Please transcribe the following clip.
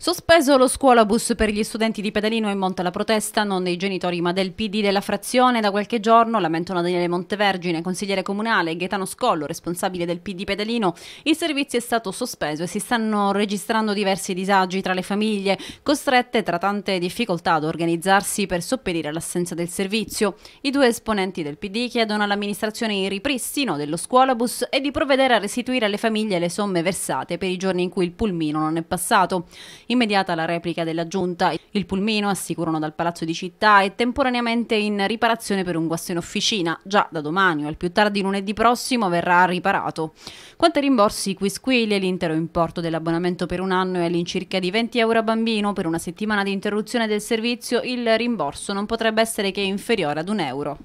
Sospeso lo scuolabus per gli studenti di Pedalino e monta la protesta non dei genitori ma del PD della frazione. Da qualche giorno lamentano Daniele Montevergine, consigliere comunale, Gaetano Scollo, responsabile del PD Pedalino. Il servizio è stato sospeso e si stanno registrando diversi disagi tra le famiglie, costrette tra tante difficoltà ad organizzarsi per sopperire all'assenza del servizio. I due esponenti del PD chiedono all'amministrazione il ripristino dello scuolabus e di provvedere a restituire alle famiglie le somme versate per i giorni in cui il pulmino non è passato. Immediata la replica della giunta, il pulmino assicurano dal palazzo di città è temporaneamente in riparazione per un guasto in officina. Già da domani o al più tardi lunedì prossimo verrà riparato. Quanto ai rimborsi, qui squiglie l'intero importo dell'abbonamento per un anno è all'incirca di 20 euro a bambino. Per una settimana di interruzione del servizio il rimborso non potrebbe essere che inferiore ad un euro.